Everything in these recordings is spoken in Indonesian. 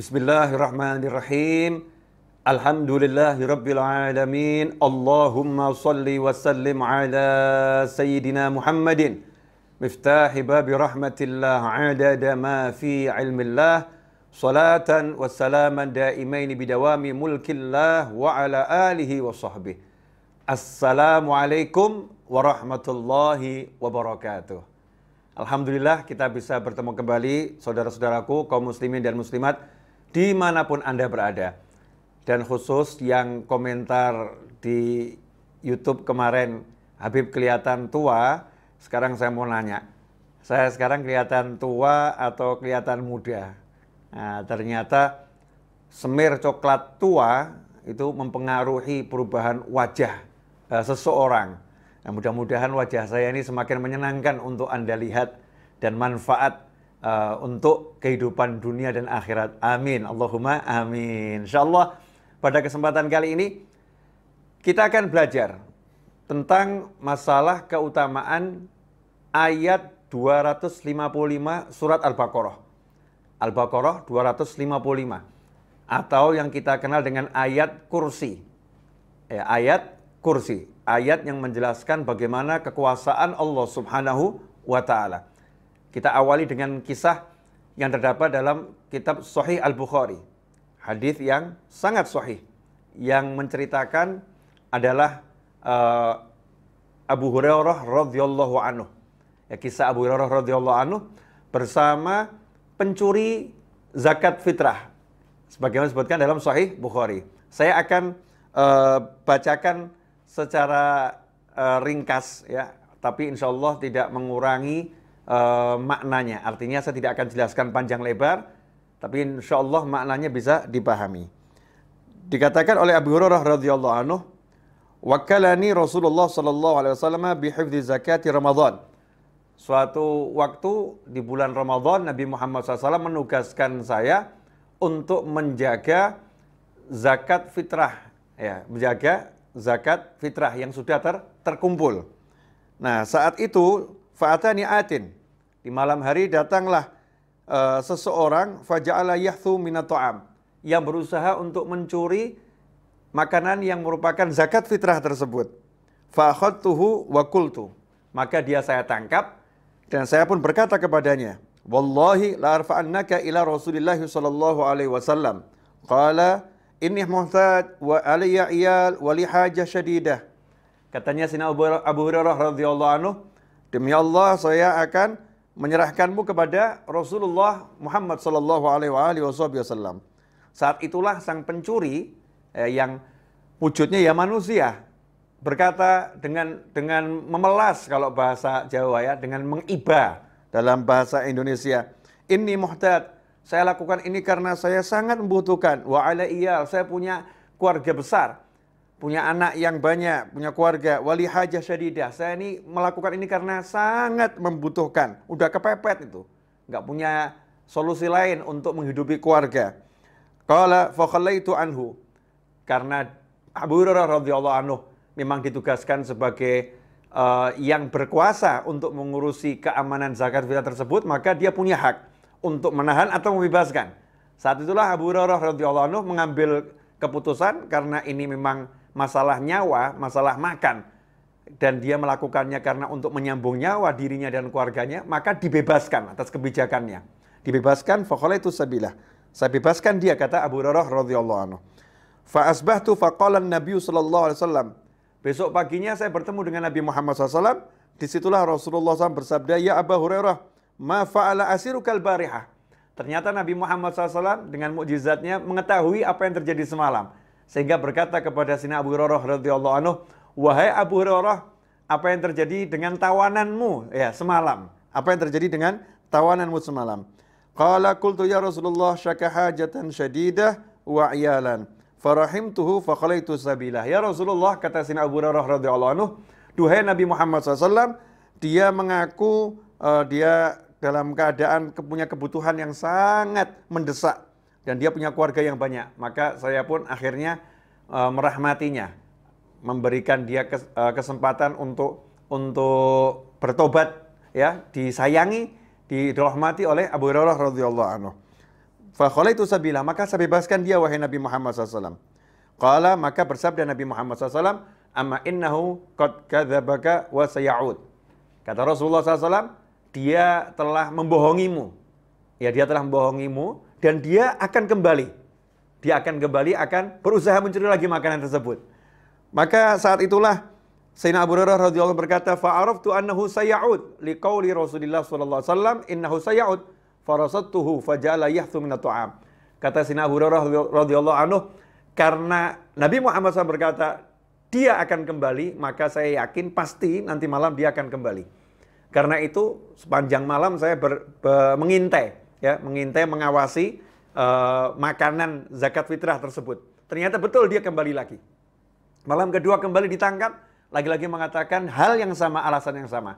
Bismillahirrahmanirrahim. Alhamdulillahi Allahumma salli wa sallim ala Sayyidina Muhammadin. Miftah babi rahmatillah adada ma fi ilmillah. Salatan wa salaman daimaini bidawami mulkillah wa ala alihi wa sahbihi. Assalamualaikum warahmatullahi wabarakatuh. Alhamdulillah kita bisa bertemu kembali saudara-saudaraku kaum muslimin dan muslimat dimanapun Anda berada. Dan khusus yang komentar di YouTube kemarin, Habib kelihatan tua, sekarang saya mau nanya. Saya sekarang kelihatan tua atau kelihatan muda? Nah, ternyata semir coklat tua itu mempengaruhi perubahan wajah e, seseorang. Nah, mudah-mudahan wajah saya ini semakin menyenangkan untuk Anda lihat dan manfaat Uh, untuk kehidupan dunia dan akhirat. Amin. Allahumma amin. Insyaallah pada kesempatan kali ini kita akan belajar tentang masalah keutamaan ayat 255 surat Al-Baqarah. Al-Baqarah 255 atau yang kita kenal dengan ayat kursi. Ya, ayat kursi, ayat yang menjelaskan bagaimana kekuasaan Allah Subhanahu wa taala. Kita awali dengan kisah yang terdapat dalam kitab Sahih Al-Bukhari. Hadis yang sangat sahih yang menceritakan adalah uh, Abu Hurairah radhiyallahu anhu. Ya, kisah Abu Hurairah radhiyallahu anhu bersama pencuri zakat fitrah. Sebagaimana disebutkan dalam Sahih Bukhari. Saya akan uh, bacakan secara uh, ringkas ya, tapi insya Allah tidak mengurangi Eh, maknanya. Artinya saya tidak akan jelaskan panjang lebar, tapi insya Allah maknanya bisa dipahami. Dikatakan oleh Abu Hurairah radhiyallahu anhu, wakalani Rasulullah sallallahu alaihi wasallam zakat zakat Ramadan. Suatu waktu di bulan Ramadan Nabi Muhammad SAW menugaskan saya untuk menjaga zakat fitrah ya, menjaga zakat fitrah yang sudah ter, terkumpul. Nah, saat itu fa'atani atin. Di malam hari datanglah uh, seseorang faja'ala yahthu minato'am yang berusaha untuk mencuri makanan yang merupakan zakat fitrah tersebut. Fa'akhadtuhu wa kultu. Maka dia saya tangkap dan saya pun berkata kepadanya, Wallahi la arfa'annaka ila Rasulillah sallallahu alaihi wasallam. Qala inni muhtaj wa alayya iyal wa li hajah syadidah. Katanya Sina Abu Hurairah radhiyallahu anhu, demi Allah saya akan menyerahkanmu kepada Rasulullah Muhammad Sallallahu Alaihi Wasallam. Saat itulah sang pencuri eh, yang wujudnya ya manusia berkata dengan dengan memelas kalau bahasa Jawa ya dengan mengiba dalam bahasa Indonesia ini muhtad saya lakukan ini karena saya sangat membutuhkan wa ala iya, saya punya keluarga besar punya anak yang banyak, punya keluarga, wali hajah syadidah. Saya ini melakukan ini karena sangat membutuhkan. Udah kepepet itu. Nggak punya solusi lain untuk menghidupi keluarga. Qala itu anhu. Karena Abu Hurairah radhiyallahu anhu memang ditugaskan sebagai uh, yang berkuasa untuk mengurusi keamanan zakat fitrah tersebut, maka dia punya hak untuk menahan atau membebaskan. Saat itulah Abu Hurairah radhiyallahu anhu mengambil keputusan karena ini memang masalah nyawa, masalah makan, dan dia melakukannya karena untuk menyambung nyawa dirinya dan keluarganya, maka dibebaskan atas kebijakannya. Dibebaskan, itu sabillah Saya bebaskan dia, kata Abu Hurairah radhiyallahu anhu. Fa'asbahtu faqalan Nabi sallallahu alaihi wasallam. Besok paginya saya bertemu dengan Nabi Muhammad SAW. Disitulah Rasulullah SAW bersabda, Ya Abu Hurairah, ma fa'ala asirukal barihah. Ternyata Nabi Muhammad SAW dengan mukjizatnya mengetahui apa yang terjadi semalam sehingga berkata kepada Sina Abu Hurairah radhiyallahu anhu, "Wahai Abu Hurairah, apa yang terjadi dengan tawananmu ya semalam? Apa yang terjadi dengan tawananmu semalam?" Qala qultu ya Rasulullah syaka hajatan syadidah wa iyalan. Farahimtuhu faqalaitu sabilah. Ya Rasulullah kata Sina Abu Hurairah radhiyallahu anhu, duhai Nabi Muhammad SAW, dia mengaku uh, dia dalam keadaan punya kebutuhan yang sangat mendesak dan dia punya keluarga yang banyak. Maka saya pun akhirnya uh, merahmatinya, memberikan dia kes, uh, kesempatan untuk untuk bertobat ya, disayangi, dirahmati oleh Abu Hurairah radhiyallahu anhu. Fakhola itu sabila, maka saya bebaskan dia wahai Nabi Muhammad SAW. Qala maka bersabda Nabi Muhammad SAW, amma innahu qad kadzabaka wa sayaud. Kata Rasulullah SAW, dia telah membohongimu. Ya, dia telah membohongimu dan dia akan kembali. Dia akan kembali akan berusaha mencuri lagi makanan tersebut. Maka saat itulah Sayyidina Abu Hurairah radhiyallahu berkata, "Fa'araftu annahu sayaud liqauli Rasulillah sallallahu alaihi wasallam innahu sayaud farasattuhu faja'ala yahthu min at'am." Kata Sayyidina Abu Hurairah radhiyallahu anhu, karena Nabi Muhammad SAW berkata, dia akan kembali, maka saya yakin pasti nanti malam dia akan kembali. Karena itu sepanjang malam saya ber, mengintai ya mengintai mengawasi uh, makanan zakat fitrah tersebut. Ternyata betul dia kembali lagi. Malam kedua kembali ditangkap, lagi-lagi mengatakan hal yang sama, alasan yang sama.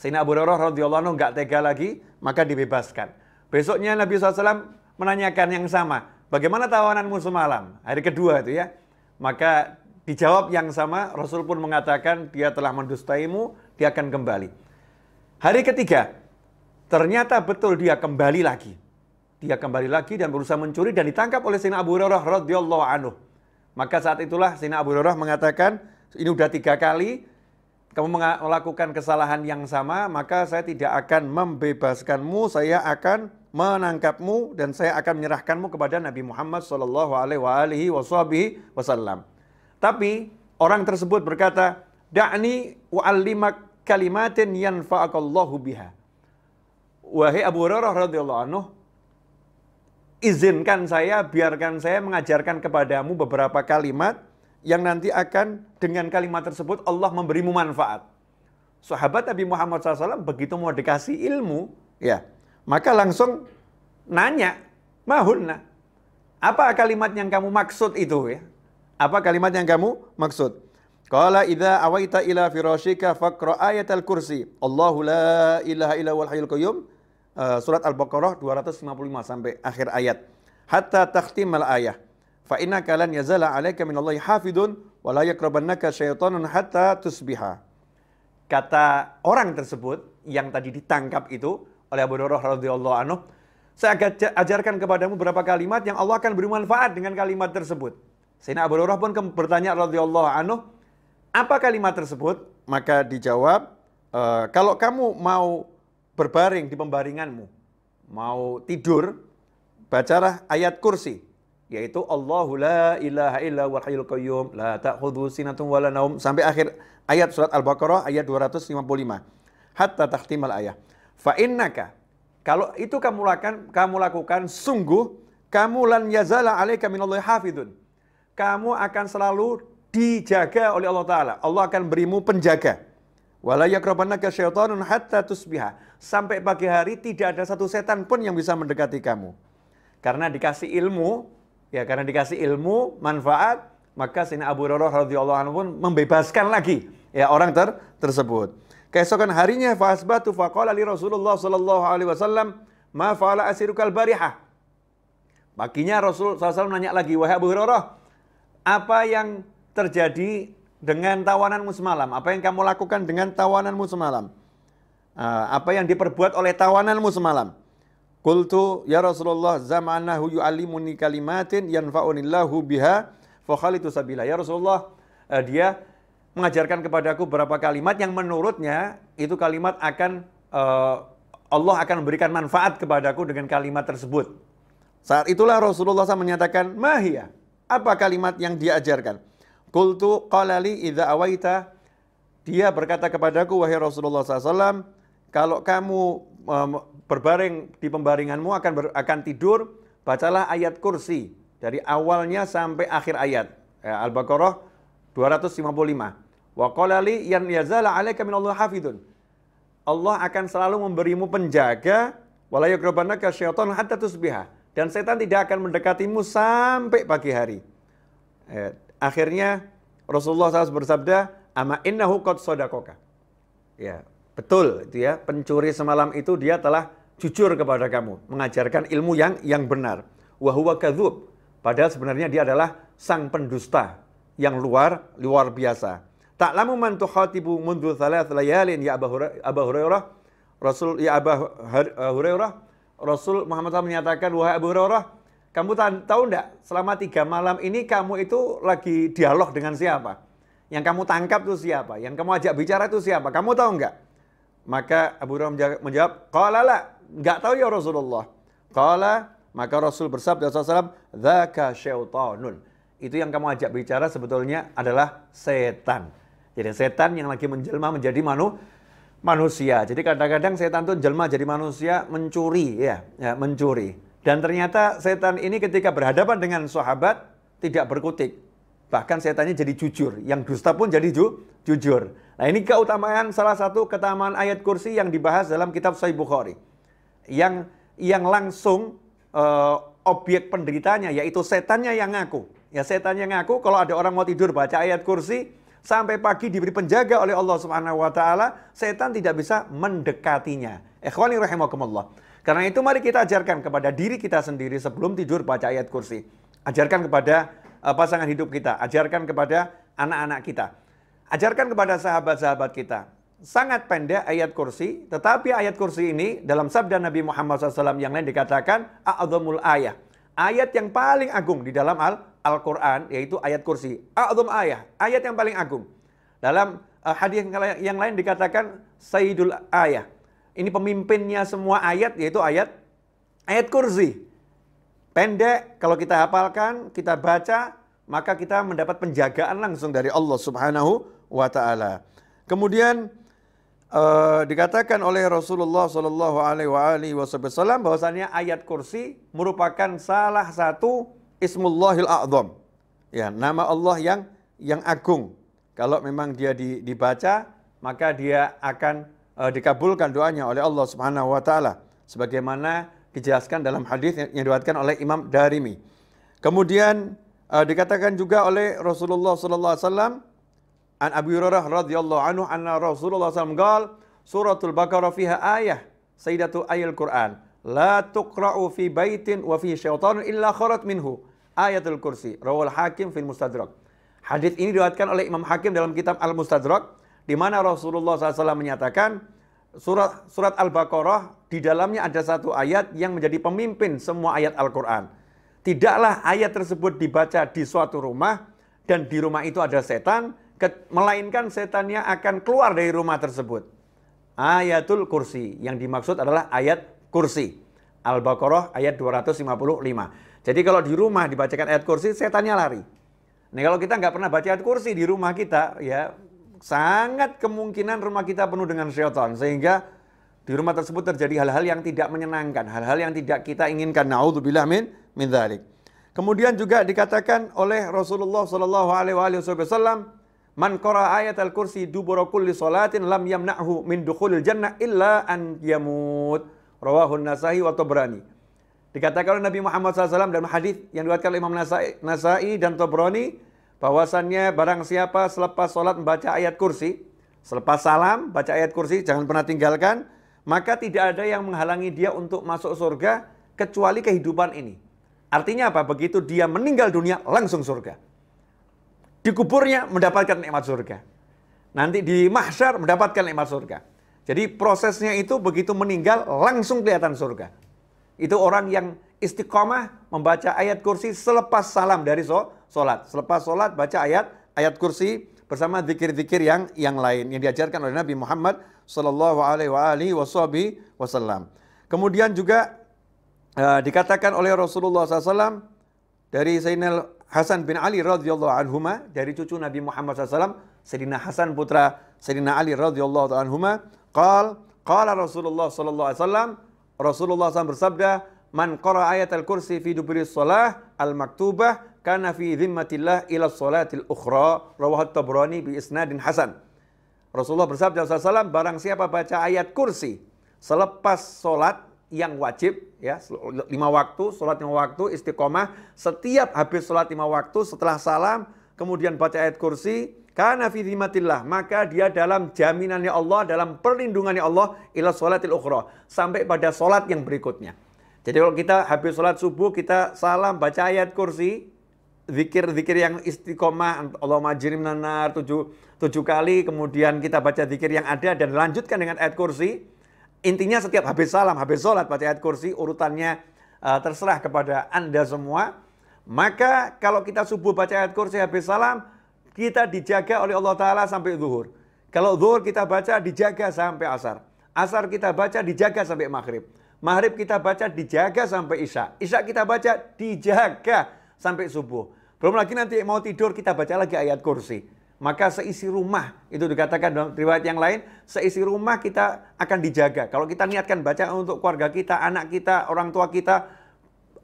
Sehingga Abu Hurairah radhiyallahu anhu nggak tega lagi, maka dibebaskan. Besoknya Nabi SAW menanyakan yang sama, bagaimana tawananmu semalam? Hari kedua itu ya. Maka dijawab yang sama, Rasul pun mengatakan dia telah mendustaimu, dia akan kembali. Hari ketiga, Ternyata betul dia kembali lagi. Dia kembali lagi dan berusaha mencuri dan ditangkap oleh Sina Abu Hurairah radhiyallahu anhu. Maka saat itulah Sina Abu Hurairah mengatakan, ini sudah tiga kali kamu melakukan kesalahan yang sama, maka saya tidak akan membebaskanmu, saya akan menangkapmu dan saya akan menyerahkanmu kepada Nabi Muhammad Shallallahu Alaihi Wasallam. Tapi orang tersebut berkata, Da'ni alimak kalimatin yanfa'akallahu biha wahai Abu Hurairah radhiyallahu anhu, izinkan saya, biarkan saya mengajarkan kepadamu beberapa kalimat yang nanti akan dengan kalimat tersebut Allah memberimu manfaat. Sahabat Nabi Muhammad SAW begitu mau dikasih ilmu, ya, maka langsung nanya, mahunna, apa kalimat yang kamu maksud itu ya? Apa kalimat yang kamu maksud? Qala idza awaita ila Firashika faqra ayatal kursi. Allahu la ilaha illa huwal hayyul qayyum uh, surat Al-Baqarah 255 sampai akhir ayat. Hatta takhtimal ayah. Fa inna kalan yazala 'alaika minallahi hafidun wa la yakrabannaka syaitanun hatta tusbiha. Kata orang tersebut yang tadi ditangkap itu oleh Abu Hurairah radhiyallahu anhu, saya akan ajarkan kepadamu beberapa kalimat yang Allah akan beri manfaat dengan kalimat tersebut. Sayyidina Abu Hurairah pun bertanya radhiyallahu anhu, apa kalimat tersebut? Maka dijawab, e, kalau kamu mau berbaring di pembaringanmu, mau tidur, bacalah ayat kursi, yaitu Allahu la ilaha illa wa hayyul qayyum la ta'khudhu sinatun la naum sampai akhir ayat surat Al-Baqarah ayat 255 hatta takhtimal ayah. Fa kalau itu kamu lakukan kamu lakukan sungguh kamu lan yazala alaika minallahi hafidun. Kamu akan selalu dijaga oleh Allah taala. Allah akan berimu penjaga. Wala yakrabannaka syaitanun hatta tusbiha. Sampai pagi hari tidak ada satu setan pun yang bisa mendekati kamu. Karena dikasih ilmu, ya karena dikasih ilmu, manfaat, maka Sina Abu Hurairah radhiyallahu anhu pun membebaskan lagi ya orang ter tersebut. Keesokan harinya fa'asbatu faqala li Rasulullah sallallahu alaihi wasallam, "Ma fa'ala asirukal barihah?" Paginya Rasul SAW nanya lagi, "Wahai Abu Hurairah, apa yang terjadi dengan tawananmu semalam, apa yang kamu lakukan dengan tawananmu semalam, ah, apa yang diperbuat oleh tawananmu semalam. Kultu ya Rasulullah zamanahu yu'alimuni kalimatin yanfa'unillahu biha fakhalitu sabila. Ya Rasulullah, eh, dia mengajarkan kepadaku beberapa kalimat yang menurutnya itu kalimat akan eh, Allah akan memberikan manfaat kepadaku dengan kalimat tersebut. Saat itulah Rasulullah SAW menyatakan, Mahia, apa kalimat yang diajarkan? Kultu qalali idha awaita. Dia berkata kepadaku, wahai Rasulullah SAW, kalau kamu um, berbaring di pembaringanmu akan ber, akan tidur, bacalah ayat kursi dari awalnya sampai akhir ayat. Ya, Al-Baqarah 255. Wa qalali yan yazala alaika allah hafidun. Allah akan selalu memberimu penjaga, wala syaitan hatta tusbiha. Dan setan tidak akan mendekatimu sampai pagi hari. Eh, akhirnya Rasulullah SAW bersabda, "Ama innahu qad sodakoka." Ya, betul itu ya. Pencuri semalam itu dia telah jujur kepada kamu, mengajarkan ilmu yang yang benar. Wa huwa kadzub. Padahal sebenarnya dia adalah sang pendusta yang luar luar biasa. Tak Ta'lamu man tukhatibu mundu thalath layalin ya Abu Hurairah. Rasul ya Abu Hurairah, Rasul Muhammad SAW menyatakan wahai Abu Hurairah, kamu tahu enggak, selama tiga malam ini kamu itu lagi dialog dengan siapa? Yang kamu tangkap itu siapa? Yang kamu ajak bicara itu siapa? Kamu tahu enggak? Maka Abu Hurairah menjawab, Qala la, enggak tahu ya Rasulullah. Qala, maka Rasul bersabda SAW, Dhaka syaitanun. Itu yang kamu ajak bicara sebetulnya adalah setan. Jadi setan yang lagi menjelma menjadi manu, manusia. Jadi kadang-kadang setan itu jelma jadi manusia mencuri ya, ya mencuri. Dan ternyata setan ini ketika berhadapan dengan sahabat tidak berkutik. Bahkan setannya jadi jujur, yang dusta pun jadi ju jujur. Nah, ini keutamaan salah satu ketamaan ayat kursi yang dibahas dalam kitab Sahih Bukhari. Yang yang langsung uh, objek penderitanya yaitu setannya yang ngaku. Ya setannya ngaku kalau ada orang mau tidur baca ayat kursi sampai pagi diberi penjaga oleh Allah Subhanahu wa taala, setan tidak bisa mendekatinya. Ikhwani rahimakumullah. Karena itu mari kita ajarkan kepada diri kita sendiri sebelum tidur baca ayat kursi. Ajarkan kepada eh, pasangan hidup kita, ajarkan kepada anak-anak kita. Ajarkan kepada sahabat-sahabat kita. Sangat pendek ayat kursi, tetapi ayat kursi ini dalam sabda Nabi Muhammad SAW yang lain dikatakan a'adzamul ayah. Ayat yang paling agung di dalam Al-Quran Al yaitu ayat kursi. A'adzam ayah, ayat yang paling agung. Dalam uh, hadis yang lain dikatakan sayyidul ayah ini pemimpinnya semua ayat yaitu ayat ayat kursi. Pendek kalau kita hafalkan, kita baca, maka kita mendapat penjagaan langsung dari Allah Subhanahu wa taala. Kemudian uh, dikatakan oleh Rasulullah Shallallahu alaihi wasallam bahwasanya ayat kursi merupakan salah satu Ismullahil A'zam. Ya, nama Allah yang yang agung. Kalau memang dia dibaca, maka dia akan uh, dikabulkan doanya oleh Allah Subhanahu wa taala sebagaimana dijelaskan dalam hadis yang diriwayatkan oleh Imam Darimi. Kemudian uh, dikatakan juga oleh Rasulullah sallallahu alaihi wasallam an Abi Hurairah radhiyallahu anhu anna Rasulullah sallallahu alaihi wasallam suratul Baqarah fiha ayah sayyidatu ayil Quran la tuqra'u fi baitin wa fi syaitanun illa kharat minhu ayatul kursi rawal hakim fil mustadrak hadis ini diriwayatkan oleh Imam Hakim dalam kitab Al Mustadrak di mana Rasulullah SAW menyatakan surat surat Al-Baqarah di dalamnya ada satu ayat yang menjadi pemimpin semua ayat Al-Quran. Tidaklah ayat tersebut dibaca di suatu rumah dan di rumah itu ada setan, melainkan setannya akan keluar dari rumah tersebut. Ayatul kursi yang dimaksud adalah ayat kursi. Al-Baqarah ayat 255. Jadi kalau di rumah dibacakan ayat kursi, setannya lari. Nah kalau kita nggak pernah baca ayat kursi di rumah kita, ya sangat kemungkinan rumah kita penuh dengan syaitan sehingga di rumah tersebut terjadi hal-hal yang tidak menyenangkan, hal-hal yang tidak kita inginkan. Nauzubillah min min dzalik. Kemudian juga dikatakan oleh Rasulullah Shallallahu Alaihi Wasallam, man qara ayat al kursi dubura kulli salatin lam yamnahu min dukhulil jannah illa an yamut. Rawahun nasai wa Tabrani. Dikatakan oleh Nabi Muhammad SAW dalam hadis yang diriwayatkan oleh Imam Nasai, Nasai dan Tobrani, bahwasannya barang siapa selepas sholat membaca ayat kursi, selepas salam baca ayat kursi, jangan pernah tinggalkan, maka tidak ada yang menghalangi dia untuk masuk surga kecuali kehidupan ini. Artinya apa? Begitu dia meninggal dunia, langsung surga. Dikuburnya mendapatkan nikmat surga. Nanti di mahsyar mendapatkan nikmat surga. Jadi prosesnya itu begitu meninggal langsung kelihatan surga. Itu orang yang istiqomah membaca ayat kursi selepas salam dari sholat sholat. Selepas sholat baca ayat ayat kursi bersama zikir-zikir yang yang lain yang diajarkan oleh Nabi Muhammad Shallallahu Alaihi Wasallam. Kemudian juga uh, dikatakan oleh Rasulullah SAW dari Sayyidina Hasan bin Ali radhiyallahu anhu dari cucu Nabi Muhammad SAW Sayyidina Hasan putra Sayyidina Ali radhiyallahu anhu. qal qala Rasulullah sallallahu alaihi wasallam Rasulullah SAW bersabda man qara ayat al-kursi fi dubri shalah al-maktubah kana fi zimmatillah ila salatil ukhra rawahat tabrani bi isnadin hasan. Rasulullah bersabda SAW, barang siapa baca ayat kursi selepas solat yang wajib, ya lima waktu, solat lima waktu, istiqomah, setiap habis solat lima waktu setelah salam, kemudian baca ayat kursi, karena fi maka dia dalam jaminannya Allah, dalam perlindungannya Allah, ila solatil ukhra, sampai pada solat yang berikutnya. Jadi kalau kita habis solat subuh, kita salam, baca ayat kursi, zikir-zikir yang istiqomah Allah majrim nanar tujuh, tujuh kali kemudian kita baca zikir yang ada dan lanjutkan dengan ayat kursi intinya setiap habis salam habis sholat baca ayat kursi urutannya uh, terserah kepada anda semua maka kalau kita subuh baca ayat kursi habis salam kita dijaga oleh Allah Ta'ala sampai zuhur kalau zuhur kita baca dijaga sampai asar asar kita baca dijaga sampai maghrib maghrib kita baca dijaga sampai isya isya kita baca dijaga sampai subuh belum lagi nanti mau tidur kita baca lagi ayat kursi. Maka seisi rumah, itu dikatakan dalam riwayat yang lain, seisi rumah kita akan dijaga. Kalau kita niatkan baca untuk keluarga kita, anak kita, orang tua kita,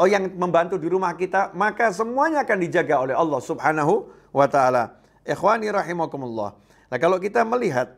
oh yang membantu di rumah kita, maka semuanya akan dijaga oleh Allah Subhanahu wa taala. Ikhwani rahimakumullah. Nah, kalau kita melihat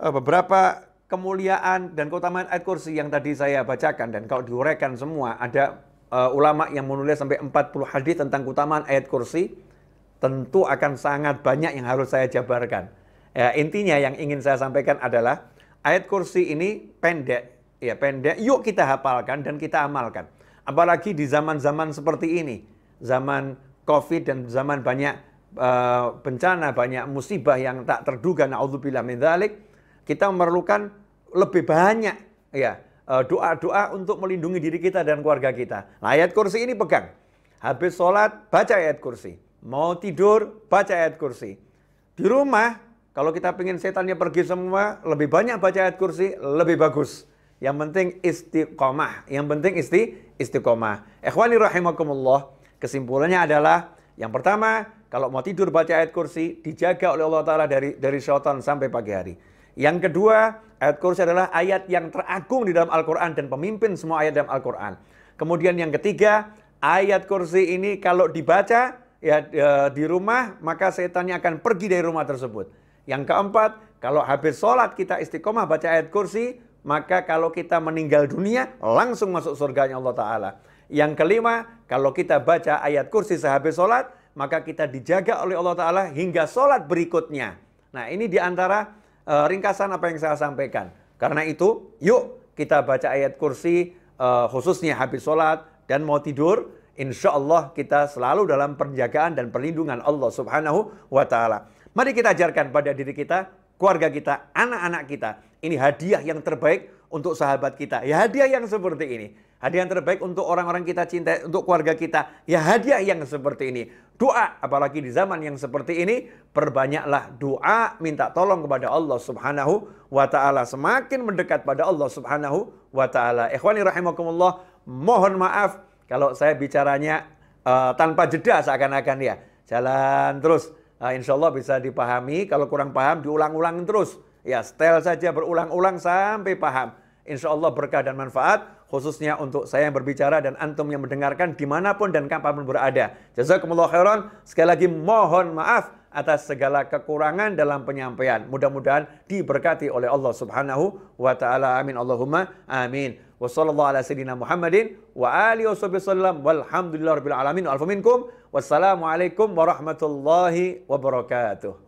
eh, beberapa kemuliaan dan keutamaan ayat kursi yang tadi saya bacakan dan kalau diuraikan semua ada uh, ulama yang menulis sampai 40 hadis tentang keutamaan ayat kursi, tentu akan sangat banyak yang harus saya jabarkan. Ya, intinya yang ingin saya sampaikan adalah ayat kursi ini pendek, ya pendek. Yuk kita hafalkan dan kita amalkan. Apalagi di zaman-zaman seperti ini, zaman COVID dan zaman banyak uh, bencana, banyak musibah yang tak terduga. Naudzubillah min Kita memerlukan lebih banyak ya Eh, doa-doa untuk melindungi diri kita dan keluarga kita. Nah, ayat kursi ini pegang. Habis sholat, baca ayat kursi. Mau tidur, baca ayat kursi. Di rumah, kalau kita pengen setannya pergi semua, lebih banyak baca ayat kursi, lebih bagus. Yang penting istiqomah. Yang penting isti istiqomah. Ikhwani rahimakumullah. Kesimpulannya adalah, yang pertama, kalau mau tidur baca ayat kursi, dijaga oleh Allah Ta'ala dari, dari syaitan sampai pagi hari. Yang kedua, Ayat kursi adalah ayat yang teragung di dalam Al-Quran dan pemimpin semua ayat dalam Al-Quran. Kemudian yang ketiga, ayat kursi ini kalau dibaca ya e, di rumah maka setannya akan pergi dari rumah tersebut. Yang keempat, kalau habis sholat kita istiqomah baca ayat kursi, maka kalau kita meninggal dunia langsung masuk surganya Allah Ta'ala. Yang kelima, kalau kita baca ayat kursi sehabis sholat, maka kita dijaga oleh Allah Ta'ala hingga sholat berikutnya. Nah ini diantara uh, ringkasan apa yang saya sampaikan. Karena itu, yuk kita baca ayat kursi uh, khususnya habis sholat dan mau tidur. Insya Allah kita selalu dalam penjagaan dan perlindungan Allah subhanahu wa ta'ala. Mari kita ajarkan pada diri kita, keluarga kita, anak-anak kita. Ini hadiah yang terbaik untuk sahabat kita. Ya hadiah yang seperti ini. Hadiah yang terbaik untuk orang-orang kita cintai, untuk keluarga kita. Ya hadiah yang seperti ini doa. Apalagi di zaman yang seperti ini, perbanyaklah doa, minta tolong kepada Allah Subhanahu wa taala. Semakin mendekat pada Allah Subhanahu wa taala. Ikhwani rahimakumullah, mohon maaf kalau saya bicaranya uh, tanpa jeda seakan-akan ya. Jalan terus. Uh, eh, insya bisa dipahami. Kalau kurang paham, diulang-ulang terus. Ya, setel saja berulang-ulang sampai paham. Insya Allah berkah dan manfaat khususnya untuk saya yang berbicara dan antum yang mendengarkan dimanapun dan kapanpun berada. Jazakumullah khairan. Sekali lagi mohon maaf atas segala kekurangan dalam penyampaian. Mudah-mudahan diberkati oleh Allah Subhanahu wa taala. Amin Allahumma amin. ala Muhammadin wa Wassalamualaikum warahmatullahi wabarakatuh.